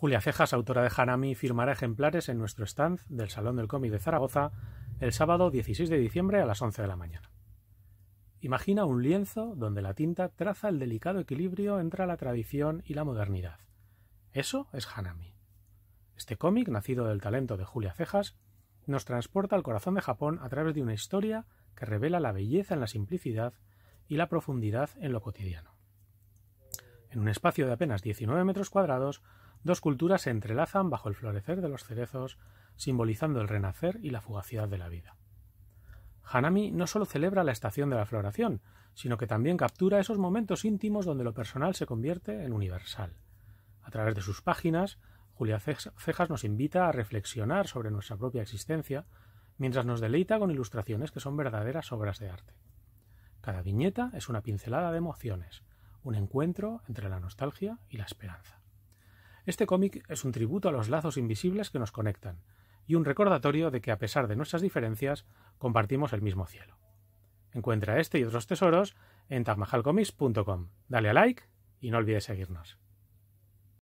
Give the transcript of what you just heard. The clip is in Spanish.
Julia Cejas, autora de Hanami, firmará ejemplares en nuestro stand del Salón del Cómic de Zaragoza el sábado 16 de diciembre a las 11 de la mañana. Imagina un lienzo donde la tinta traza el delicado equilibrio entre la tradición y la modernidad. Eso es Hanami. Este cómic, nacido del talento de Julia Cejas, nos transporta al corazón de Japón a través de una historia que revela la belleza en la simplicidad y la profundidad en lo cotidiano. En un espacio de apenas 19 metros cuadrados Dos culturas se entrelazan bajo el florecer de los cerezos, simbolizando el renacer y la fugacidad de la vida. Hanami no solo celebra la estación de la floración, sino que también captura esos momentos íntimos donde lo personal se convierte en universal. A través de sus páginas, Julia Cejas nos invita a reflexionar sobre nuestra propia existencia, mientras nos deleita con ilustraciones que son verdaderas obras de arte. Cada viñeta es una pincelada de emociones, un encuentro entre la nostalgia y la esperanza. Este cómic es un tributo a los lazos invisibles que nos conectan y un recordatorio de que a pesar de nuestras diferencias compartimos el mismo cielo. Encuentra este y otros tesoros en tagmahalcomics.com Dale a like y no olvides seguirnos.